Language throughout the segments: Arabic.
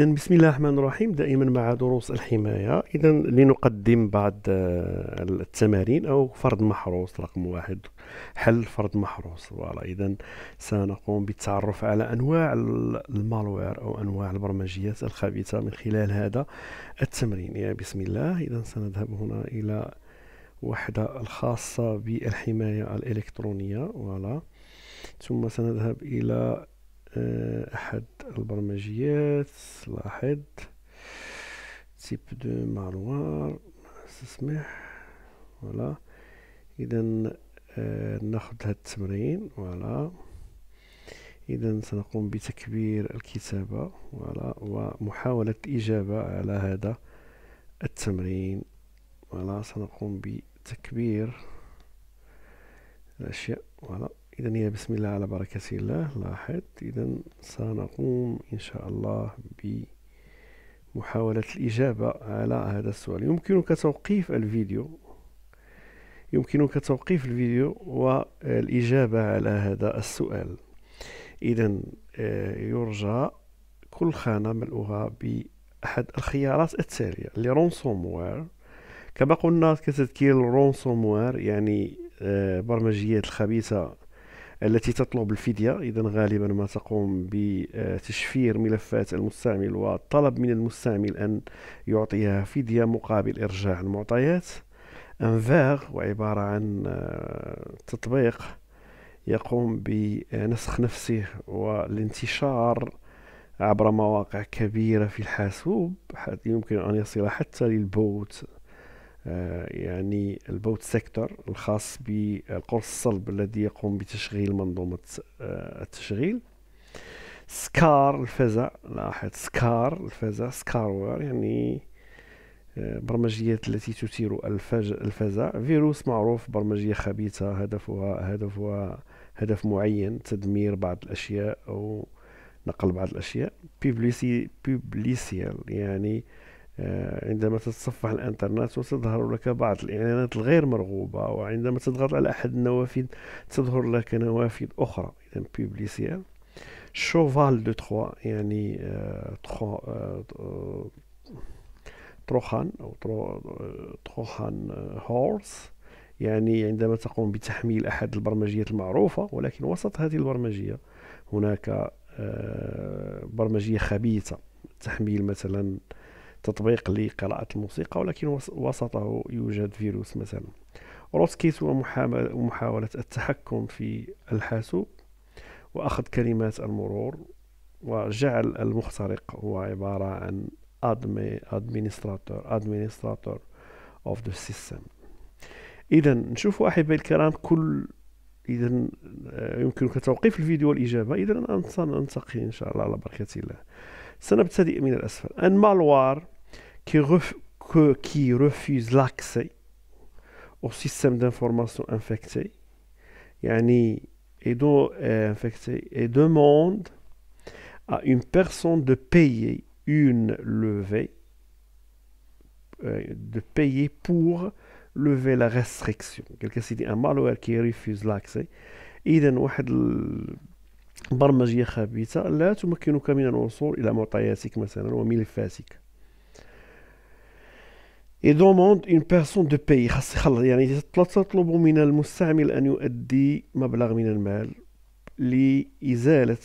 إذن بسم الله الرحمن الرحيم دائما مع دروس الحماية إذا لنقدم بعض آه، التمارين أو فرد محروس رقم واحد حل فرد محروس فوالا إذا سنقوم بالتعرف على أنواع المالوير أو أنواع البرمجيات الخبيثة من خلال هذا التمرين يا بسم الله إذا سنذهب هنا إلى وحدة الخاصة بالحماية الإلكترونية فوالا ثم سنذهب إلى آه، أحد البرمجيات لاحظ تيب دو مالوار تسمح فوالا إذا آه، ناخذ هذا التمرين فوالا إذا سنقوم بتكبير الكتابة فوالا ومحاولة الإجابة على هذا التمرين فوالا سنقوم بتكبير الأشياء فوالا إذا هي بسم الله على بركة الله لاحظ إذا سنقوم إن شاء الله بمحاولة الإجابة على هذا السؤال يمكنك توقيف الفيديو يمكنك توقيف الفيديو والإجابة على هذا السؤال إذا آه، يرجى كل خانة ملؤها بأحد الخيارات التالية لرونسوموير كما قلنا كتذكير الرونسوموير يعني آه، برمجيات الخبيثة التي تطلب الفدية إذا غالبا ما تقوم بتشفير ملفات المستعمل وطلب من المستعمل أن يعطيها فدية مقابل إرجاع المعطيات أنفاغ وعبارة عن آه، تطبيق يقوم بنسخ نفسه والانتشار عبر مواقع كبيرة في الحاسوب يمكن أن يصل حتى للبوت آه، يعني البوت سيكتور الخاص بالقرص الصلب الذي يقوم بتشغيل منظومة آه، التشغيل سكار الفزع لاحظ سكار الفزع سكاروير يعني آه، برمجيات التي تثير الفزع فيروس معروف برمجية خبيثة هدفها هدفها هدف معين تدمير بعض الأشياء أو نقل بعض الأشياء بيبليسي بيبليسيال يعني آه، عندما تتصفح الانترنت وتظهر لك بعض الاعلانات الغير مرغوبه وعندما تضغط على احد النوافذ تظهر لك نوافذ اخرى اذا بيبليسيال شوفال دو تخوا يعني آه، تخوا آه، تروخان او تروخان هورس يعني عندما تقوم بتحميل احد البرمجيات المعروفه ولكن وسط هذه البرمجيه هناك برمجيه خبيثه تحميل مثلا تطبيق لقراءة الموسيقى ولكن وسطه يوجد فيروس مثلا هو محاولة التحكم في الحاسوب وأخذ كلمات المرور وجعل المخترق هو عبارة عن administrator administrator of the system إذا نشوفوا أحبائي الكرام كل إذا آه، يمكنك توقيف الفيديو والإجابة إذا ننتقي إن شاء الله على بركة الله سنبتدئ من الأسفل أن مالوار qui, ref, refuse l'accès au système d'information infecté, yani, et, donc, euh, infecté, et demande à une personne de payer une levée, euh, de payer pour lever la restriction. Quelqu'un s'est dit un malware qui refuse l'accès. يدوموند اون بيرسون دو باي خاص يخلص يعني تطلب من المستعمل ان يؤدي مبلغ من المال لازاله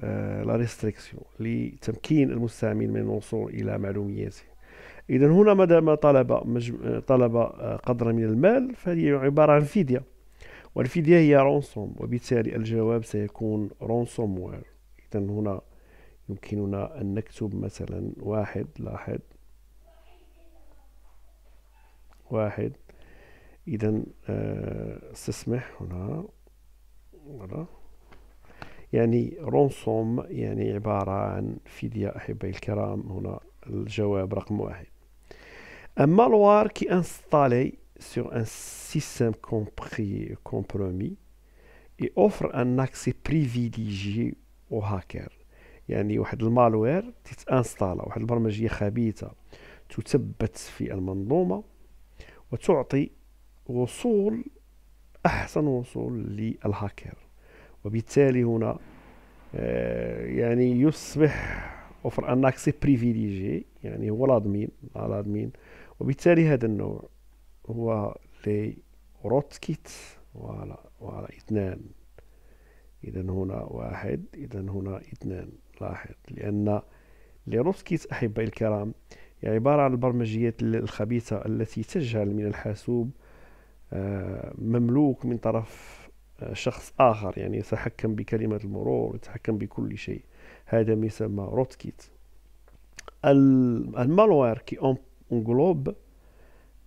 آه، لا ريستريكسيون لتمكين المستعمل من الوصول الى معلوماته اذا هنا ما دام طلب مجم... طلب آه، قدر من المال فهي عباره عن فديه والفديه هي رونسوم وبالتالي الجواب سيكون رونسوم وير اذا هنا يمكننا ان نكتب مثلا واحد لاحظ واحد اذا استسمح آه، هنا voilà. يعني رونسوم يعني عبارة عن فدية أحبائي الكرام هنا الجواب رقم واحد اما الوار كي انستالي سور ان سيستم كومبري كومبرومي اي اوفر ان اكسي بريفيليجي او هاكر يعني واحد المالوير تتانستالا واحد البرمجيه خبيثه تثبت في المنظومه وتعطي وصول أحسن وصول للهاكر وبالتالي هنا آه، يعني يصبح اوفر ان اكسي بريفيليجي يعني هو الادمين الادمين وبالتالي هذا النوع هو لي روت كيت فوالا فوالا اثنان اذا هنا واحد اذا هنا اثنان لاحظ لان لي روت كيت احبائي الكرام عبارة عن البرمجيات الخبيثة التي تجهل من الحاسوب آه، مملوك من طرف آه، شخص آخر يعني يتحكم بكلمة المرور يتحكم بكل شيء هذا ما يسمى روت كيت المالوير كي انجلوب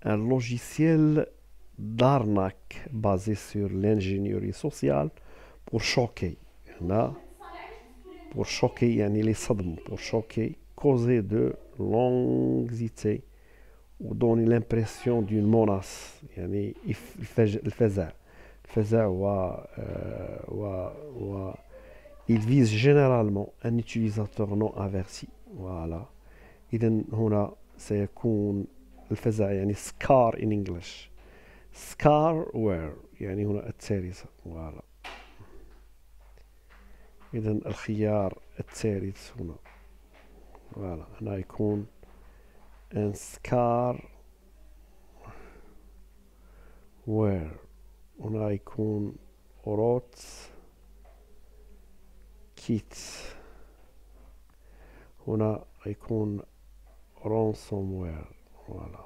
ان لوجيسيال دارناك بازي سور لانجينيوري سوسيال بور شوكي هنا بور شوكي يعني لصدم بور شوكي causer de l'anxiété ou donner l'impression d'une menace Il faisait, euh, il vise généralement un utilisateur non averti voilà ça faisait, scar in English scarware Voilà. le voilà, un icône, un scar where une icône, rots kits Une icône, ransomware voilà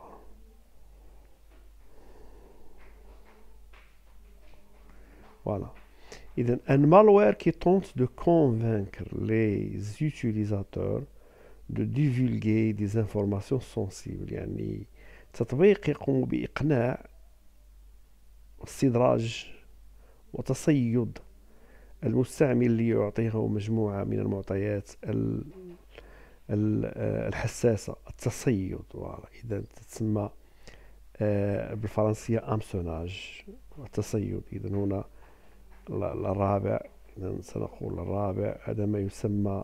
voilà Et un malware qui tente de convaincre les utilisateurs دو ديفولغي دي زانفورماسيون سونسيبل يعني تطبيق يقوم بإقناع استدراج وتصيد المستعمل ليعطيه مجموعة من المعطيات الحساسة التصيد إذا تسمى آه، بالفرنسية أمسوناج التصيد إذا هنا الرابع إذا سنقول الرابع هذا ما يسمى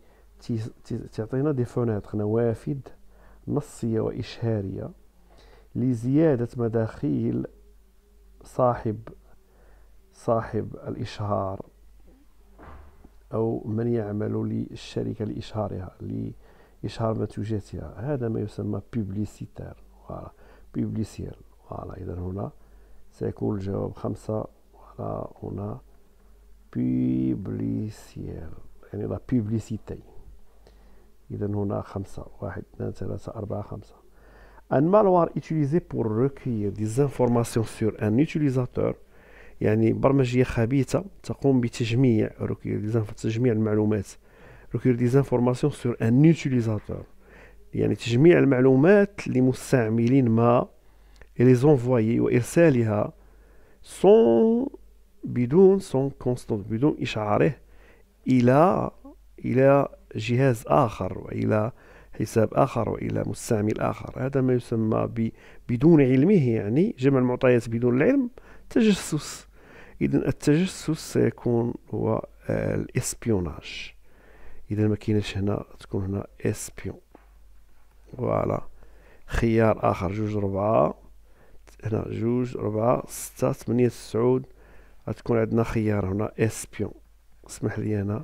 تعطينا دي فونيتر نوافذ نصية وإشهارية لزيادة مداخيل صاحب صاحب الإشهار أو من يعمل للشركة لإشهارها لإشهار منتوجاتها هذا ما يسمى بيبليسيتير فوالا بيبليسير فوالا إذا هنا سيكون الجواب خمسة فوالا هنا بيبليسير يعني لا بيبليسيتي إذا هنا خمسة واحد اثنان ثلاثة أربعة خمسة أن مالوار إتيليزي بور ركير دي زانفورماسيون سور أن إتيليزاتور يعني برمجية خبيثة تقوم بتجميع ركير دي تجميع المعلومات ركير دي زانفورماسيون سور أن إتيليزاتور يعني تجميع المعلومات لمستعملين ما لي زونفوي وإرسالها سون بدون سون كونستون بدون إشعاره إلى إلى جهاز آخر وإلى حساب آخر وإلى مستعمل آخر هذا ما يسمى بدون علمه يعني جمع المعطيات بدون العلم تجسس إذا التجسس سيكون هو آه، الإسبيوناج إذا ما كاينش هنا تكون هنا إسبيون فوالا خيار آخر جوج ربعة هنا جوج ربعة ستة ثمانية تسعود غتكون عندنا خيار هنا إسبيون اسمح لي أنا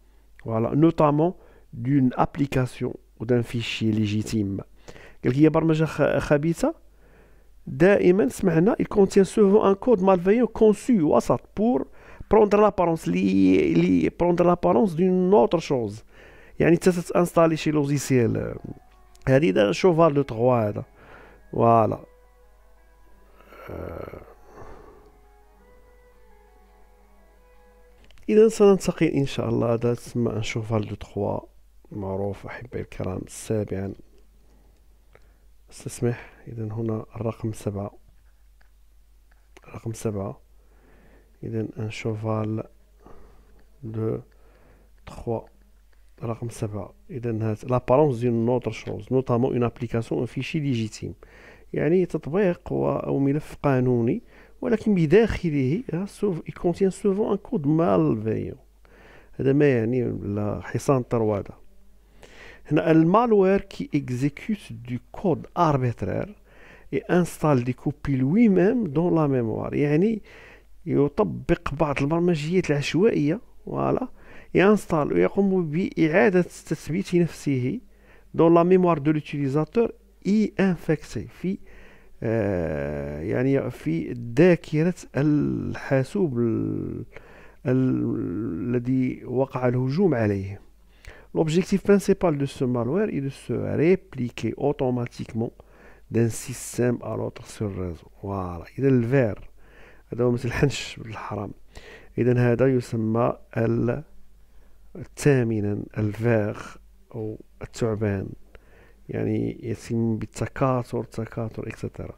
Voilà, notamment d'une application ou d'un fichier légitime. Il contient souvent un code malveillant conçu pour prendre l'apparence prendre l'apparence d'une autre chose. يعني انت Il شي a un cheval un 3 voilà Voilà. Euh, اذا سننتقي ان شاء الله هذا تسمى ان شوفال دو تخوا معروف احبائي الكرام سابعا استسمح اذا هنا الرقم سبعة رقم سبعة اذا ان شوفال دو تخوا رقم سبعة إذا هات لابارونس ديال نوتر شوز نوتامون اون ابليكاسيون اون فيشي ليجيتيم يعني تطبيق أو ملف قانوني mais à l'intérieur, il contient souvent un code malveillant. C'est ce que signifie le héros de Tarouada. Le malware qui exécute du code arbitraire et installe des copies lui-même dans la mémoire, c'est-à-dire qu'il applique certaines marmagiètes actuelles, et installe ou fait une réinstitution de lui-même dans la mémoire de l'utilisateur, il s'infecte يعني في ذاكرة الحاسوب الذي وقع الهجوم عليه L'objectif principal de ce malware est de se répliquer automatiquement d'un système à l'autre sur le réseau. Voilà. إذا الفير هذا هو مثل حنش بالحرام. إذا هذا يسمى ثامنا الفاغ أو الثعبان يعني يتم بالتكاثر تكاثر اكسترا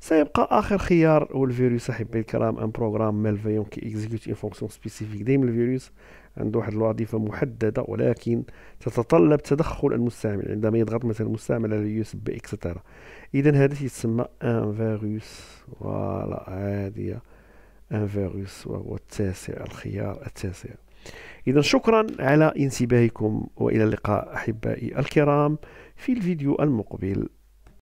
سيبقى اخر خيار هو الفيروس احبائي الكرام ان بروغرام مالفيون كي اكزيكوت ان فونكسيون سبيسيفيك دايما الفيروس عنده واحد الوظيفه محدده ولكن تتطلب تدخل المستعمل عندما يضغط مثلا المستعمل على اليو اس بي اكسترا اذا هذا يسمى ان فيروس فوالا عاديه ان فيروس وهو التاسع الخيار التاسع اذا شكرا على انتباهكم والى اللقاء احبائي الكرام في الفيديو المقبل